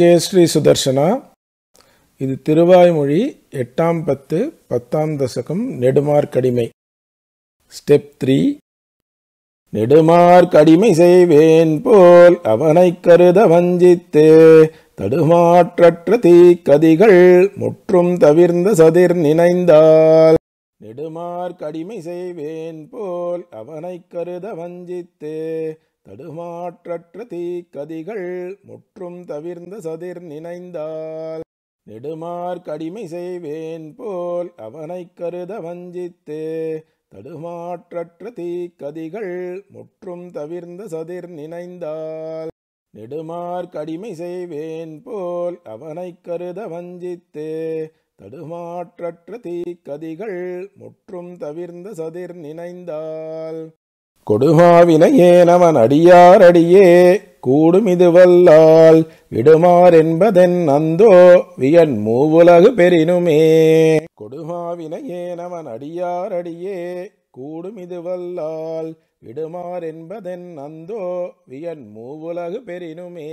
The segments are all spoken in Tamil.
ஜெயஸ்ரீ சுதர்சனா இது திருவாய்மொழி எட்டாம் பத்து பத்தாம் தசகம் நெடுமார்க்கடிமை ஸ்டெப் த்ரீ நெடுமார்க்கடிமை செய்வேன் போல் அவனை கருத வஞ்சித்து தடுமாற்றற்ற தீக்கதிகள் முற்றும் தவிர்ந்த சதிர் நினைந்தால் நெடுமார்க்கடிமை செய்வேன் போல் அவனை கருத வஞ்சித்து தடுமாற்றற்ற தீக்கதிகள் முற்றும் தவிர்ந்த சதிர் நினைந்தால் நெடுமார் கடிமை செய்வேன் போல் அவனை கருத வஞ்சித்தே தடுமாற்றற்ற தீக்கதிகள் முற்றும் தவிர்ந்த சதிர் நினைந்தால் நெடுமார் கடிமை செய்வேன் போல் அவனை கருத வஞ்சித்தே தடுமாற்றற்ற தீக்கதிகள் முற்றும் தவிர்ந்த சதிர் நினைந்தால் கொடுமாவினையேன் அவன் அடியாரடியே அடியே கூடுமிது வல்லால் விடுமாறென்பதென் அந்தோ வியன் மூவுலகு பெறினுமே கொடுமாவினையேன் அவன் அடியாரடியே அடியே கூடுமிது வல்லால் என்பதென் அந்தோ வியன் மூவுலகு பெறினுமே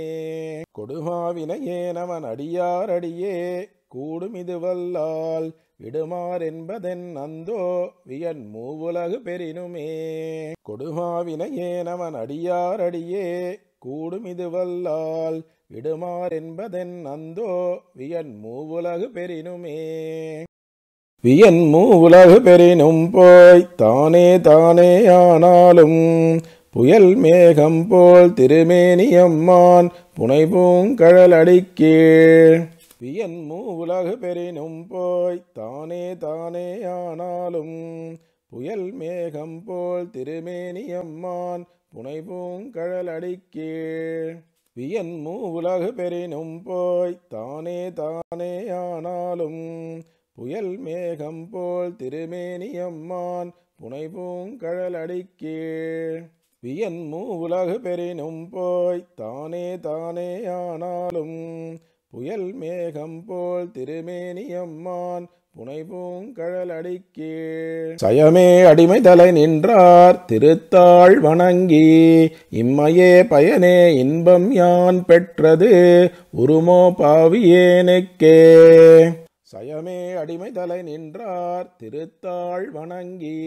கொடுமாவினையேன் அவன் அடியாரடியே கூடுமிது வல்லால் விடுமாறென்பதென் அந்தோ வியன் மூவுலகு பெரினுமே கொடுமாவினையேன் ஏனவன் அடியாரடியே கூடுமிது வல்லால் விடுமாறென்பதென் அந்தோ வியன் மூவுலகு பெரினுமே வியன் மூவுலகு பெரினும் போய் தானே தானே ஆனாலும் புயல் மேகம் போல் திருமேனியம்மான் புனைபூங்கழலடிக்கீழ் வியன் மூலகு பெறினும் போய் தானே தானே ஆனாலும் புயல் மேகம் போல் திருமேனியம்மான் புனைபூங்கழல் அடிக்கீழ் வியன் மூலகு பெறினும் போய் தானே தானே ஆனாலும் புயல் மேகம் போல் திருமேனியம்மான் புனைபூங்கழல் அடிக்கீழ் வியன் மூலகு பெறினும் போய் தானே தானே ஆனாலும் புயல் மேகம் போல் திருமேனியம்மான் பூங்கழல் அடிக்கே சயமே அடிமை தலை நின்றார் திருத்தாள் வணங்கி இம்மையே பயனே இன்பம் யான் பெற்றது உருமோ பாவியேனுக்கே சயமே அடிமை தலை நின்றார் திருத்தாள் வணங்கி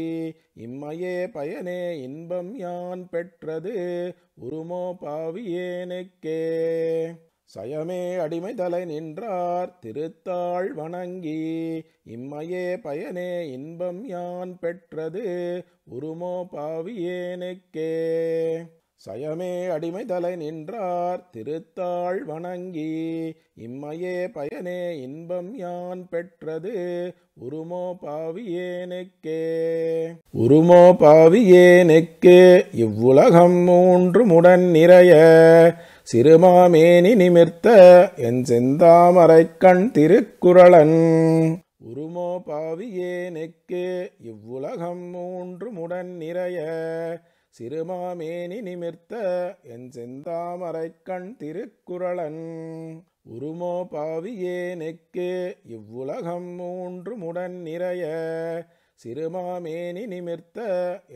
இம்மையே பயனே இன்பம் யான் பெற்றது உருமோ பாவியேனுக்கே சயமே அடிமை தலை நின்றார் திருத்தாள் வணங்கி இம்மையே பயனே இன்பம் யான் பெற்றது உருமோ பாவியேனுக்கே சயமே அடிமை தலை நின்றார் திருத்தாள் வணங்கி இம்மையே பயனே இன்பம் யான் பெற்றது உருமோ பாவியேனுக்கே உருமோ பாவியேனுக்கே இவ்வுலகம் மூன்று முடன் நிறைய சிறுமாமேனி நிமிர்த்த என் செந்தாமரைக்கண் திருக்குறளன் உருமோ பாவியேனுக்கே இவ்வுலகம் மூன்று முடன் நிறைய சிறுமாமேனி நிமிர்த்த என் செந்தாமரைக்கண் திருக்குறளன் உருமோ பாவியே நெக்கே இவ்வுலகம் மூன்று முடன் நிறைய சிறுமாமேனி நிமிர்த்த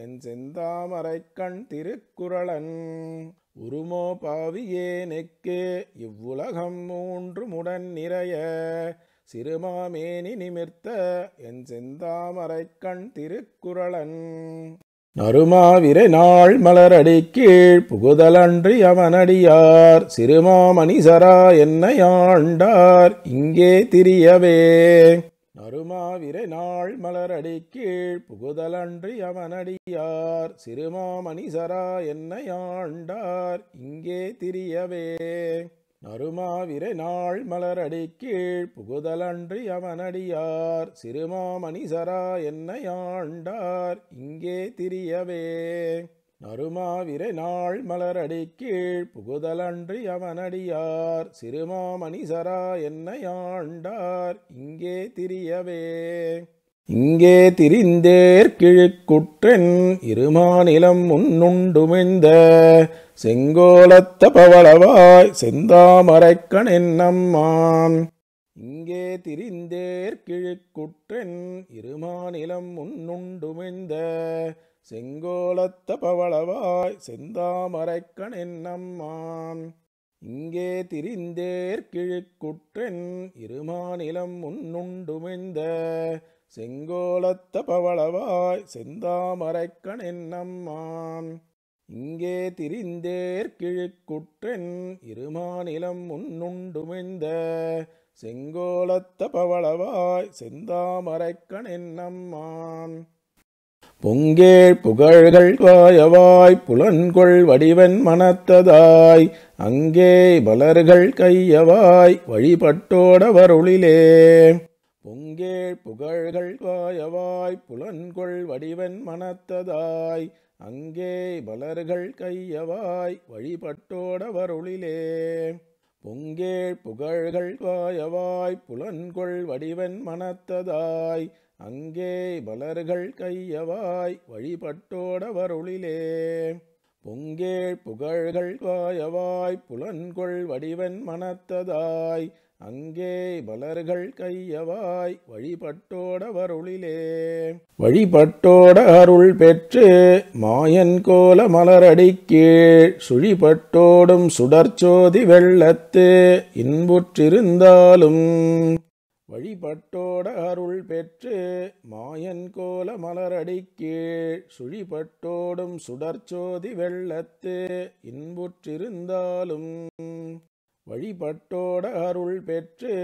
என் செந்தாமரைக்கண் திருக்குறளன் உருமோ பாவியே நெக்கே இவ்வுலகம் மூன்று முடன் நிறைய சிறுமாமேனி நிமிர்த்த என் செந்தாமரைக்கண் திருக்குறளன் நறுமாவிரை நாள் மலரடி கீழ் புகுதலன்றி அவனடியார் சரா என்னை ஆண்டார் இங்கே திரியவே நறுமாவிரை நாள் மலரடி கீழ் புகுதலன்றி அவனடியார் சரா என்னை ஆண்டார் இங்கே திரியவே நறுமாவிரை நாள் மலரடி கீழ் புகுதலன்றி அவனடியார் சரா என்னை ஆண்டார் இங்கே திரியவே நறுமாவிரை நாள் மலரடி கீழ் புகுதலன்றி அவனடியார் சரா என்னை ஆண்டார் இங்கே திரியவே இங்கே திரிந்தேர் கிழிக்குற்றென் இருமாநிலம் முன்னுண்டுமிழ்ந்த செங்கோலத்த பவளவாய் செந்தாமரைக்கண் என்னம்மான் இங்கே திரிந்தேர் கிழிக்குற்றென் இருமாநிலம் முன்னுண்டுமிழ்ந்த செங்கோலத்த பவளவாய் செந்தாமரைக்கண் நம்மான் இங்கே திரிந்தேர் கிழிக்குற்றென் இருமாநிலம் முன்னுண்டுமிழ்ந்த செங்கோலத்த பவளவாய் செந்தாமரைக்கணென்னம்மான் இங்கே திரிந்தேர் கிழிக்குற்றென் இருமாநிலம் முன்னுண்டுமிழ்ந்த செங்கோலத்த பவளவாய் செந்தாமரைக்கணென்னம்மான் பொங்கே புகழ்கள் வாயவாய் புலன்கொள் வடிவன் மனத்ததாய் அங்கே மலர்கள் கையவாய் வழிபட்டோட வருளிலே பொங்கே புகழ்கள் வாயவாய் புலன்கொள் வடிவன் மனத்ததாய் அங்கே மலர்கள் கையவாய் வழிபட்டோடவருளிலே பொங்கே புகழ்கள் வாயவாய் புலன்கொள் வடிவன் மனத்ததாய் அங்கே மலர்கள் கையவாய் வழிபட்டோடவருளிலே பொங்கே புகழ்கள் வாயவாய் புலன்கொள் வடிவன் மனத்ததாய் அங்கே மலர்கள் கையவாய் வழிபட்டோட வருளிலே வழிபட்டோட அருள் பெற்று மாயன் கோல மலரடி கீழ் சுழிபட்டோடும் சுடர்ச்சோதி வெள்ளத்து இன்புற்றிருந்தாலும் வழிபட்டோட அருள் பெற்று மாயன் கோல மலரடி கீழ் சுழிபட்டோடும் சுடர்ச்சோதி வெள்ளத்து இன்புற்றிருந்தாலும் வழிபட்டோட அருள் பெற்று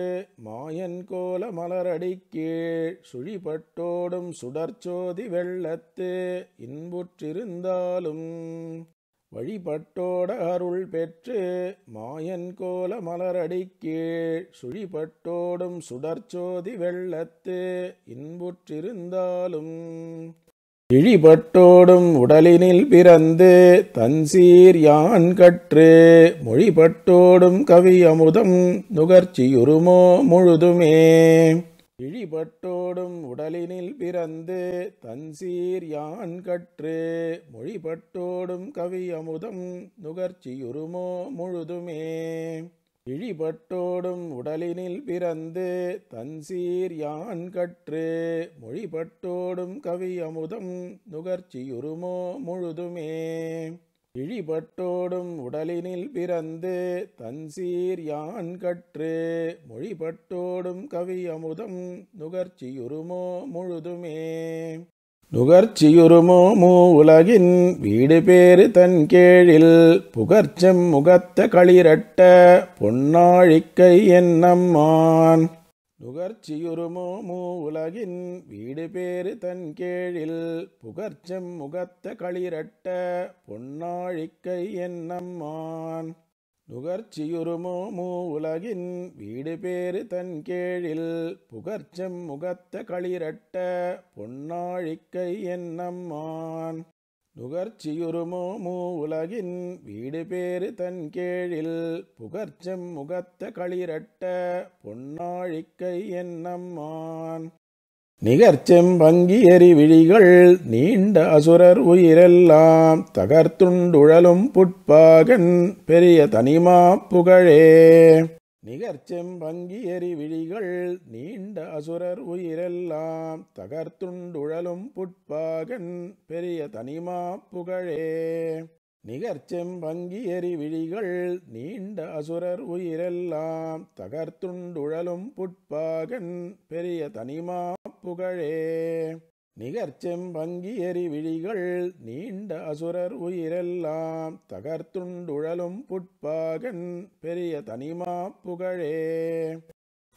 மாயன் கோல மலரடி கீழ் சுழிபட்டோடும் சுடர்ச்சோதி வெள்ளத்து இன்புற்றிருந்தாலும் வழிபட்டோட அருள் பெற்று மாயன் கோல மலரடி கீழ் சுழிபட்டோடும் சுடர்ச்சோதி வெள்ளத்து இன்புற்றிருந்தாலும் இழிபட்டோடும் உடலினில் பிறந்து தன்சீர் யான் கற்று மொழிபட்டோடும் கவி அமுதம் நுகர்ச்சியுருமோ முழுதுமே இழிபட்டோடும் உடலினில் பிறந்து தன்சீர் யான் கற்று மொழிபட்டோடும் கவி அமுதம் நுகர்ச்சியுருமோ முழுதுமே இழிபட்டோடும் உடலினில் பிறந்து தன்சீர் யான் கற்று மொழிபட்டோடும் கவி அமுதம் நுகர்ச்சியுருமோ முழுதுமே இழிபட்டோடும் உடலினில் பிறந்து தன்சீர் யான் கற்று மொழிபட்டோடும் கவி அமுதம் நுகர்ச்சியுருமோ முழுதுமே நுகர்ச்சியுருமோ மூலகின் வீடு பேறு தன் கேழில் புகர்ச்சம் முகத்த களிரட்ட பொன்னாழிக்கை என்னம்மான் நுகர்ச்சியுருமோ மூலகின் வீடு பேறு தன் கேழில் புகர்ச்சம் முகத்த களிரட்ட பொன்னாழிக்கை என்னம்மான் நுகர்ச்சியுருமோ மூவுலகின் வீடு பேறு தன் கேழில் புகர்ச்சம் முகத்த களிரட்ட பொன்னாழிக்கை என்னம்மான் நுகர்ச்சியுருமோ மூவுலகின் வீடு பேறு தன் கேழில் புகர்ச்சம் முகத்த களிரட்ட பொன்னாழிக்கை என்னம்மான் நிகர்ச்செம் நிகர்ச்செம்பங்கியறி விழிகள் நீண்ட அசுரர் உயிரெல்லாம் தகர்த்துண்டுழலும் புட்பாகன் பெரிய தனிமா புகழே நிகர்ச்செம் நிகர்ச்செம்பங்கியறி விழிகள் நீண்ட அசுரர் உயிரெல்லாம் தகர்த்துண்டுழலும் புட்பாகன் பெரிய தனிமா புகழே நிகர்ச்செம் எரி விழிகள் நீண்ட அசுரர் உயிரெல்லாம் தகர்த்துண்டுழலும் புட்பாகன் பெரிய தனிமா புகழே நிகர்ச்செம் எரி விழிகள் நீண்ட அசுரர் உயிரெல்லாம் தகர்த்துண்டுழலும் புட்பாகன் பெரிய தனிமா புகழே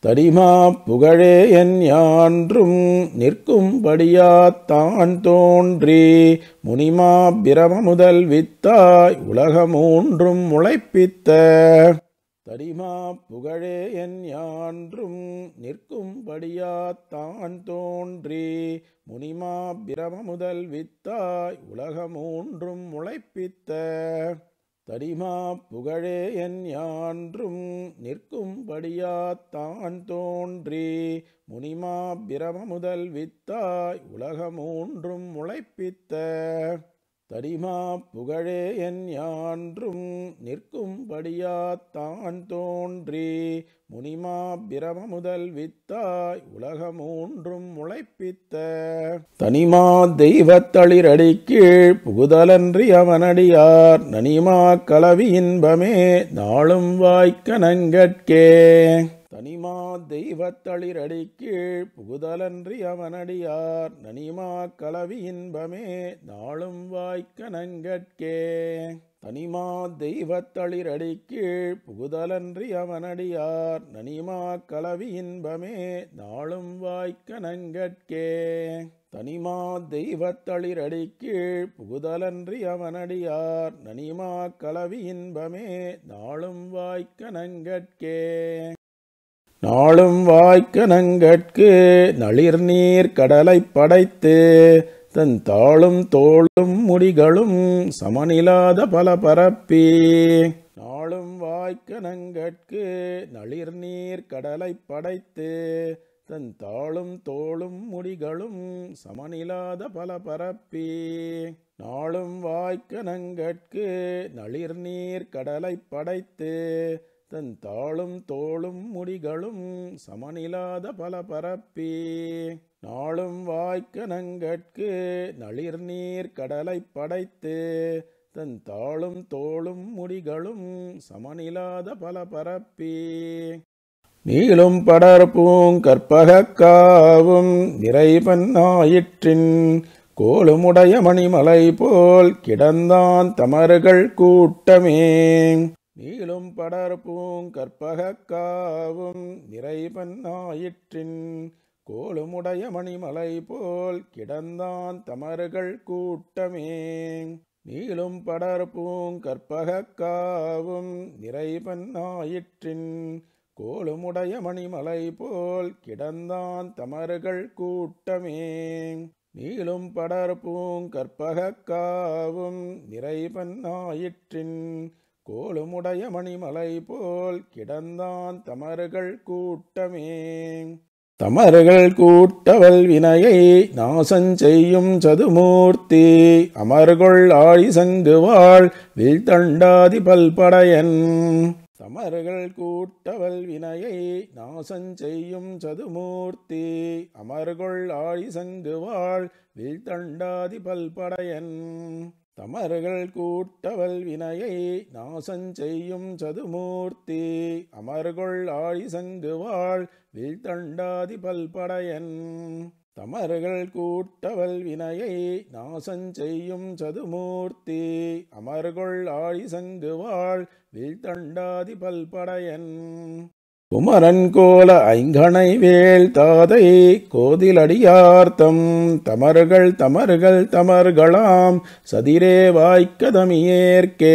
தடிமா புகழே என் யான்றும் நிற்கும்படியாத்தான் தோன்றி முனிமா பிரம முதல் வித்தாய் உலகமூன்றும் முளைப்பித்த தடிமா புகழே என் யான்றும் நிற்கும்படியாத்தான் தோன்றி முனிமா பிரம முதல் வித்தாய் உலகமூன்றும் முளைப்பித்த தடிமா புகழே என் யான்றும் நிற்கும்படியாத்தான் தோன்றி முனிமா பிரம முதல் வித்தாய் உலகமூன்றும் முளைப்பித்த கரிமா புகழே என் யான்றும் நிற்கும்படியாத்தான் தோன்றி முனிமா பிரம முதல் வித்தாய் உலகம் உலகமூன்றும் முளைப்பித்த தனிமா தெய்வத்தளிரடி கீழ் புகுதலன்றி அவனடியார் நனிமா கலவி இன்பமே நாளும் வாய்க்கனங்கட்கே தனிமா தெய்வத்தளிரடி கீழ் புகுதலன்றி அவனடியார் நனிமா கலவி இன்பமே நாளும் வாய்க்கணங்கட்கே தனிமா தெய்வத்தளிரடி கீழ் புகுதலன்றி அவனடியார் நனிமா கலவி இன்பமே நாளும் வாய்க்கணங்கட்கே தனிமா தெய்வத்தளிரடி கீழ் புகுதலன்றி அவனடியார் நனிமா கலவி இன்பமே நாளும் வாய்க்கணங்கட்கே நாளும் வாய்க்கணங்கட்கு நீர் கடலை படைத்து தன் தாளும் தோளும் முடிகளும் சமனில்லாத பல பரப்பி நாளும் வாய்க்கணங்கட்கு நீர் கடலை படைத்து தன் தாளும் தோளும் முடிகளும் சமனில்லாத பல பரப்பி நாளும் வாய்க்கணங்கட்கு நீர் கடலை படைத்து தன் தாளும் தோளும் முடிகளும் சமனிலாத பல பரப்பி நாளும் வாய்க்கனங்கட்கு நளிர் நீர் கடலை படைத்து தன் தாளும் தோளும் முடிகளும் சமனிலாத பல பரப்பி நீளும் படர்பூங் கற்பகக்காவும் நிறைவன் ஆயிற்றின் கோலுமுடைய மணிமலை போல் கிடந்தான் தமறுகள் கூட்டமே நீளும் படர்பூங் கற்பகக்காவும் நிறைவன் ஆயிற்றின் கோலுமுடைய மணிமலை போல் கிடந்தான் தமர்கள் கூட்டமே நீளும் படர்பூங் கற்பகக்காவும் நிறைவன் ஆயிற்றின் கோலுமுடைய மணிமலை போல் கிடந்தான் தமர்கள் கூட்டமே நீளும் படர்பூங் கற்பகக்காவும் நிறைவன் ஆயிற்றின் கோலுமுடைய மணிமலை போல் கிடந்தான் தமர்கள் கூட்டமே தமர்கள் கூட்டவல் வினையை நாசஞ்செய்யும் சதுமூர்த்தி அமர்கொள் ஆழி வில் தண்டாதி பல்படையன் தமர்கள் கூட்டவல் வினையை செய்யும் சதுமூர்த்தி அமர்கொள் ஆழி வில் தண்டாதி பல்படையன் தமர்கள் கூட்டவல் வினையை நாசஞ்செய்யும் சதுமூர்த்தி அமர்கொள் ஆழி வில் வீழ்த்தண்டாதி பல்படையன் தமர்கள் கூட்டவல் வினையை நாசஞ்செய்யும் சதுமூர்த்தி அமர்கொள் ஆழி வில் வீழ்த்தண்டாதி பல்படையன் குமரன் கோல ஐங்கனை வேல் தாதை கோதிலடியார்த்தம் தமர்கள் தமர்கள் தமர்களாம் சதிரே வாய்க்கதமியேற்கே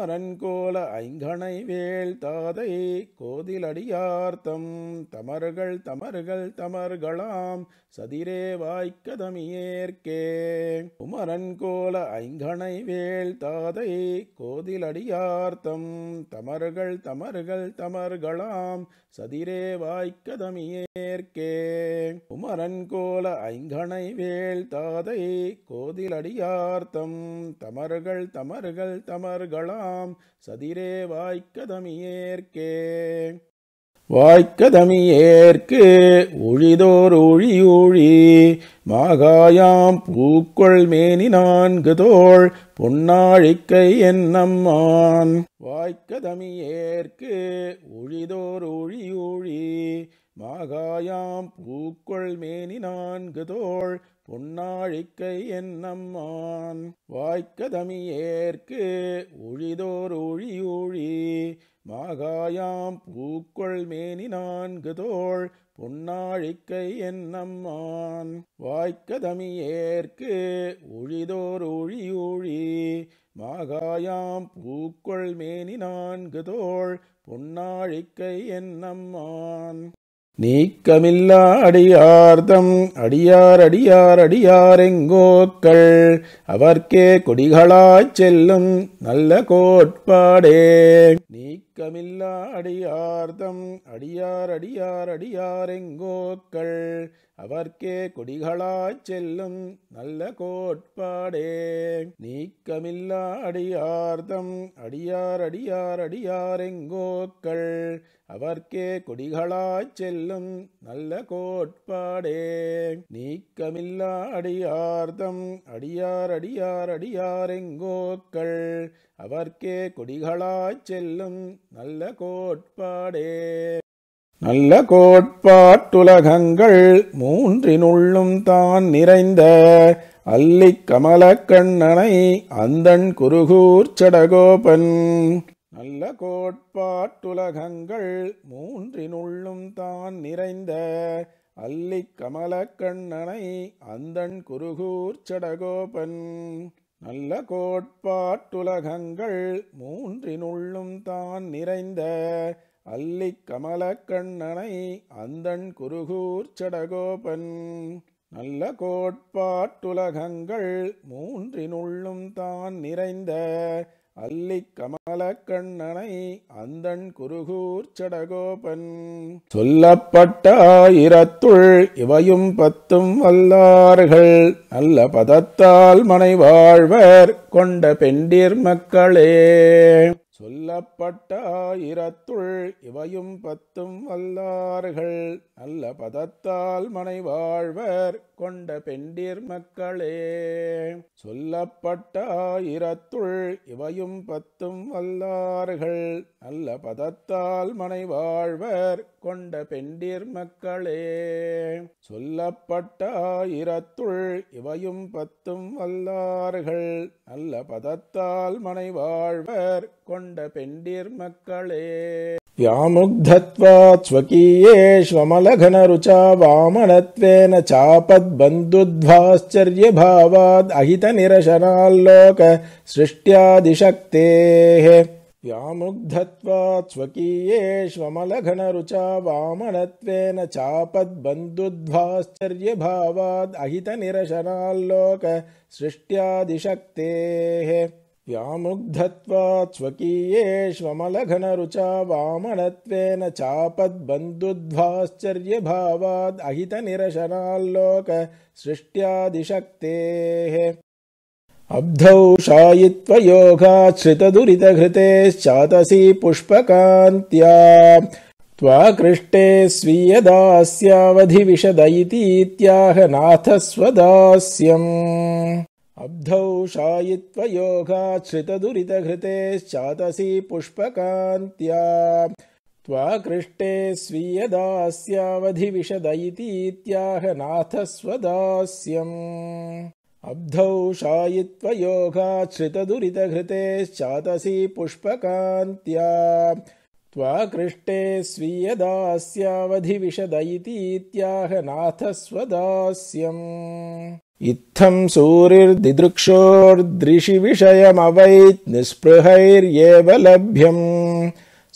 குமரன்கோல ஐங்கணை வேள் தாதை கோதிலடியார்த்தம் தமர்கள் தமர்கள் தமர்களாம் சதிரே வாய்க்கதமியேற்கே குமரன்கோல ஐங்கணை வேள் தாதை கோதிலடியார்த்தம் தமர்கள் தமர்கள் தமர்களாம் சதிரே வாய்க்கதமியேற்கே குமரன் கோல ஐங்கனை வேள் தாதை கோதிலடியார்த்தம் தமர்கள் தமர்கள் தமர்களாம் சதிரே வாய்க்கதமியேற்கே வாய்க்கதமி ஏற்கு ஒழிதோர் ஒழி மாகாயாம் பூக்கொள் மேனி நான்கு தோள் பொன்னாழிக்கை என்னம்மான் வாய்க்கதமி ஏற்கு ஒழிதோர் ஒழி மாகாயாம் பூக்கொள் மேனி நான்கு தோள் பொன்னாழிக்கை என்னம்மான் வாய்க்கதமி ஏற்கு ஒழிதோர் ஒழியூழி மாகாயாம் பூக்கொள் மேனி நான்கு தோள் பொன்னாழிக்கை என்னம்மான் வாய்க்கதமி ஏற்கு ஒழிதோர் ஒழியூழி மாகாயாம் பூக்கொள் மேனி நான்கு தோள் பொன்னாழிக்கை என்னம்மான் நீக்கமில்லா அடியார்தம் அடியார் அடியார் அடியார் எங்கோக்கள் அவர்க்கே கொடிகளாய் செல்லும் நல்ல கோட்பாடே நீக்கமில்லா அடியார்தம் அடியார் அடியார் அடியார் எங்கோக்கள் அவர்க்கே கொடிகளாய் செல்லும் நல்ல கோட்பாடே நீக்கமில்லா அடியார்தம் அடியார் அடியார் அடியார் எங்கோக்கள் அவர்க்கே கொடிகளாய்ச் செல்லும் நல்ல கோட்பாடே நீக்கமில்லா அடியார்தம் அடியார் அடியார் அடியாரெங்கோக்கள் அவர்க்கே கொடிகளாய்ச் செல்லும் நல்ல கோட்பாடே நல்ல கோட்பாட்டுலகங்கள் மூன்றினுள்ளும் தான் நிறைந்த அல்லிக் கமலக்கண்ணனை அந்தன் குருகூர் சடகோபன் நல்ல கோட்பாட்டுலகங்கள் மூன்றினுள்ளும் தான் நிறைந்த அல்லிக் கமலக்கண்ணனை அந்தன் குருகூர் சடகோபன் நல்ல கோட்பாட்டுலகங்கள் மூன்றினுள்ளும் தான் நிறைந்த அல்லிக் கமலக்கண்ணனை அந்தன் குருகூர் சடகோபன் நல்ல கோட்பாட்டுலகங்கள் மூன்றினுள்ளும் தான் நிறைந்த அல்லி கமல கண்ணனை அந்தன் குருகூர் சடகோபன் சொல்லப்பட்ட இவையும் பத்தும் வல்லார்கள் நல்ல பதத்தால் மனைவாழ்வர் வாழ்வர் கொண்ட பெண்டிர் மக்களே சொல்லப்பட்ட ஆயிரத்துள் இவையும் பத்தும் வல்லார்கள் நல்ல பதத்தால் மனை வாழ்வர் கொண்ட பெண்டிர் மக்களே சொல்லப்பட்ட ஆயிரத்துள் இவையும் பத்தும் வல்லார்கள் நல்ல பதத்தால் மனை வாழ்வர் கொண்ட பெண்டிர் மக்களே சொல்லப்பட்ட ஆயிரத்துள் இவையும் பத்தும் வல்லார்கள் நல்ல பதத்தால் மனை வாழ்வர் கொண்ட பெண்டிர் மக்களே व्यामुग्धत्वात् स्वकीयेष्वमलघनरुचा अहितनिरशनाल्लोक सृष्ट्यादिशक्तेः व्यामुग्धत्वात् स्वकीयेष्वमलघनरुचा वामनत्वेन चापद्बन्धुध्वाश्चर्यभावाद् अहितनिरशनाल्लोक सृष्ट्यादिशक्तेः व्यामुग्धत्वात् स्वकीयेष्वमलघनरुचा वामनत्वेन चापद्बन्धुध्वाश्चर्यभावाद् अहितनिरशनाल्लोक सृष्ट्यादिशक्तेः अब्धौ शायित्वयोगाश्रितदुरितघृतेश्चातसी छ्रितदुरितघृतेश्चातसी पुष्पकान्त्या त्वाकृष्टे स्वीयदास्यावधिविशदैतीत्याहनाथस्वदास्यम् अब्धौ शायित्वयोघा छ्रितदुरितघृतेश्चातसि पुष्पकान्त्या त्वा कृष्टे स्वीयदास्यावधिविशदैतीत्याहनाथस्वदास्यम् अब्धौ शायित्वयोगाितदुरितघृतेश्चातसी पुष्पकान्त्या त्वा कृष्टे नाथ स्वदास्यम् इत्थम् सूरिर्दिदृक्षोर्दृशिविषयमवैत् निःस्पृहैर्येव लभ्यम्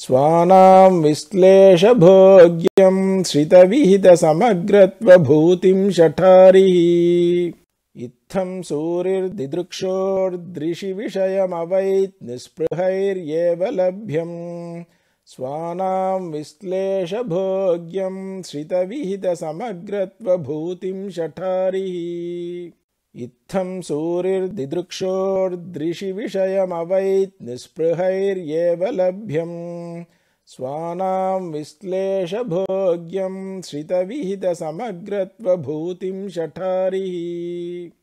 स्वानाम् विश्लेषभोग्यम् श्रितविहितसमग्रत्वभूतिम् शठारिः इत्थं निःस्पृहैर्येव लभ्यम् स्वानां विश्लेषभोग्यम् श्रितविहितसमग्रत्वभूतिम् शठारिः इत्थं सूरिर्दिदृक्षोर्दृशिविषयमवैत् लभ्यम् स्वानां विश्लेषभोग्यं श्रितविहितसमग्रत्वभूतिं शठारिः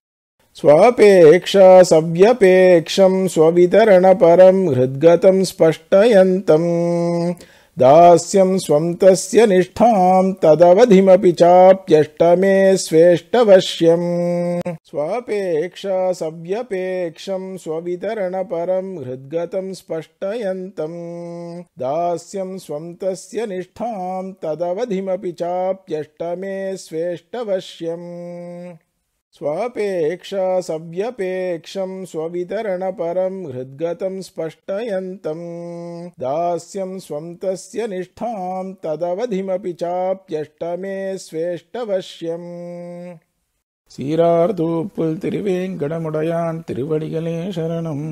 स्वापेक्षा सव्यपेक्षं स्ववितरणपरं हृद्गतं स्पष्टयन्तम् दास्यं स्वं तस्य निष्ठां तदवधिमपि चाप्यष्टमे स्वेष्टवश्यम् स्वापेक्षा सव्यपेक्षं स्ववितरणपरं हृद्गतं स्पष्टयन्तम् स्वं स्वन्तस्य निष्ठां तदवधिमपि चाप्यष्टमे स्वेष्टवश्यम् स्वापेक्षा सव्यपेक्षं स्ववितरणपरं हृद्गतम् स्पष्टयन्तम् दास्यं स्वं तस्य निष्ठाम् तदवधिमपि चाप्यष्टमे स्वेष्टवश्यम् सीरार्दूपुल् तिरुवेङ्कणमुडयान् तिरुवडिगले शरणम्